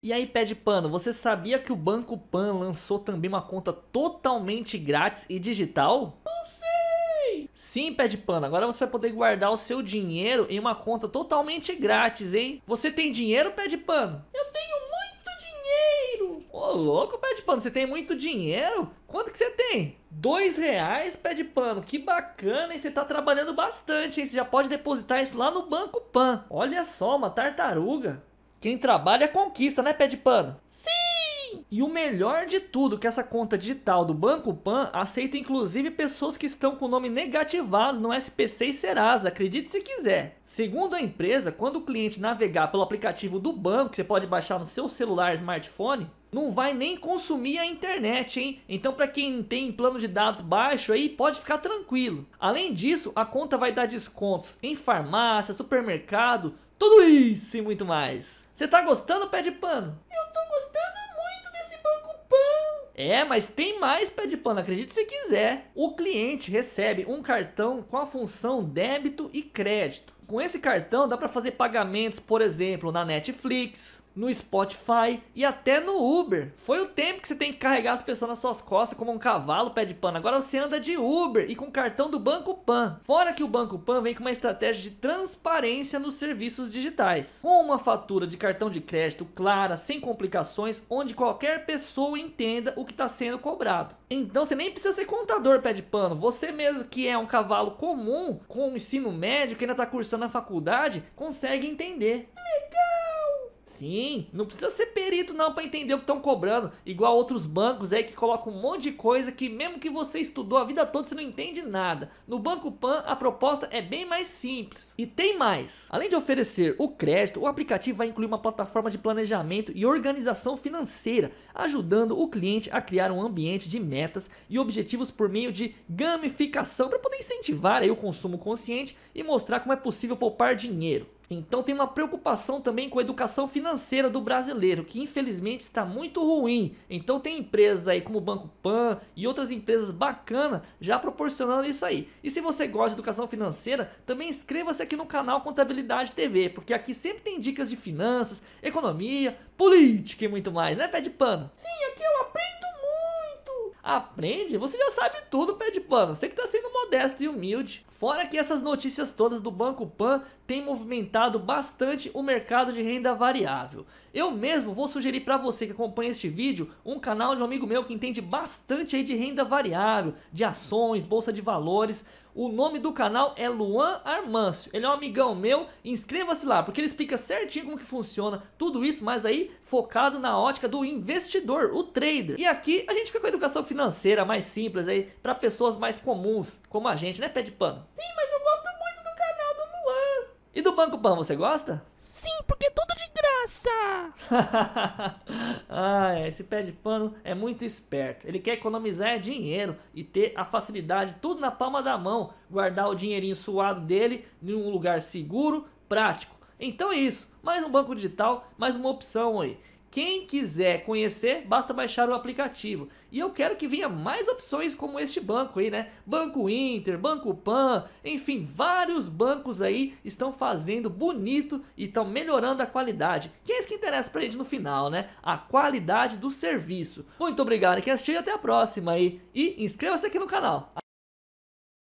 E aí, Pé de Pano, você sabia que o Banco Pan lançou também uma conta totalmente grátis e digital? Não sei! Sim, Pé de Pano, agora você vai poder guardar o seu dinheiro em uma conta totalmente grátis, hein? Você tem dinheiro, Pé de Pano? Eu tenho muito dinheiro! Ô, louco, Pé de Pano, você tem muito dinheiro? Quanto que você tem? Dois reais, Pé de Pano, que bacana, hein? Você tá trabalhando bastante, hein? Você já pode depositar isso lá no Banco Pan. Olha só, uma tartaruga. Quem trabalha é conquista, né, pé de pano? Sim! E o melhor de tudo, que essa conta digital do Banco Pan aceita inclusive pessoas que estão com o nome negativados no SPC e Serasa, acredite se quiser. Segundo a empresa, quando o cliente navegar pelo aplicativo do banco, que você pode baixar no seu celular, smartphone, não vai nem consumir a internet, hein? Então para quem tem plano de dados baixo aí, pode ficar tranquilo. Além disso, a conta vai dar descontos em farmácia, supermercado, tudo isso e muito mais. Você tá gostando, pé de pano? Eu tô gostando muito desse banco pão. É, mas tem mais pé de pano, acredite se quiser. O cliente recebe um cartão com a função débito e crédito. Com esse cartão dá para fazer pagamentos, por exemplo, na Netflix, no Spotify e até no Uber. Foi o tempo que você tem que carregar as pessoas nas suas costas como um cavalo, pé de pano. Agora você anda de Uber e com cartão do Banco Pan. Fora que o Banco Pan vem com uma estratégia de transparência nos serviços digitais. Com uma fatura de cartão de crédito clara, sem complicações, onde qualquer pessoa entenda o que está sendo cobrado. Então você nem precisa ser contador, pé de pano. Você mesmo que é um cavalo comum, com o ensino médio, que ainda está cursando a faculdade, consegue entender. Sim, não precisa ser perito não para entender o que estão cobrando, igual outros bancos aí que colocam um monte de coisa que mesmo que você estudou a vida toda você não entende nada. No Banco Pan a proposta é bem mais simples. E tem mais. Além de oferecer o crédito, o aplicativo vai incluir uma plataforma de planejamento e organização financeira, ajudando o cliente a criar um ambiente de metas e objetivos por meio de gamificação para poder incentivar aí o consumo consciente e mostrar como é possível poupar dinheiro. Então tem uma preocupação também com a educação financeira do brasileiro, que infelizmente está muito ruim. Então tem empresas aí como o Banco Pan e outras empresas bacanas já proporcionando isso aí. E se você gosta de educação financeira, também inscreva-se aqui no canal Contabilidade TV, porque aqui sempre tem dicas de finanças, economia, política e muito mais, né, pé de pano? Sim, aqui eu aprendo muito. Aprende? Você já sabe tudo, pé de pano. Você que está sendo modesto e humilde. Fora que essas notícias todas do Banco Pan têm movimentado bastante o mercado de renda variável. Eu mesmo vou sugerir para você que acompanha este vídeo um canal de um amigo meu que entende bastante aí de renda variável, de ações, bolsa de valores. O nome do canal é Luan Armâncio. Ele é um amigão meu. Inscreva-se lá, porque ele explica certinho como que funciona tudo isso, mas aí focado na ótica do investidor, o trader. E aqui a gente fica com a educação financeira mais simples aí para pessoas mais comuns como a gente, né, pé de pano? Sim, mas eu gosto muito do canal do Luan. E do Banco Pan, você gosta? Sim, porque é tudo de graça. ah, é, esse pé de pano é muito esperto. Ele quer economizar dinheiro e ter a facilidade, tudo na palma da mão. Guardar o dinheirinho suado dele em um lugar seguro, prático. Então é isso, mais um banco digital, mais uma opção aí. Quem quiser conhecer, basta baixar o aplicativo. E eu quero que venha mais opções como este banco aí, né? Banco Inter, Banco Pan, enfim, vários bancos aí estão fazendo bonito e estão melhorando a qualidade. Que é isso que interessa pra gente no final, né? A qualidade do serviço. Muito obrigado que assistiu e até a próxima aí. E inscreva-se aqui no canal.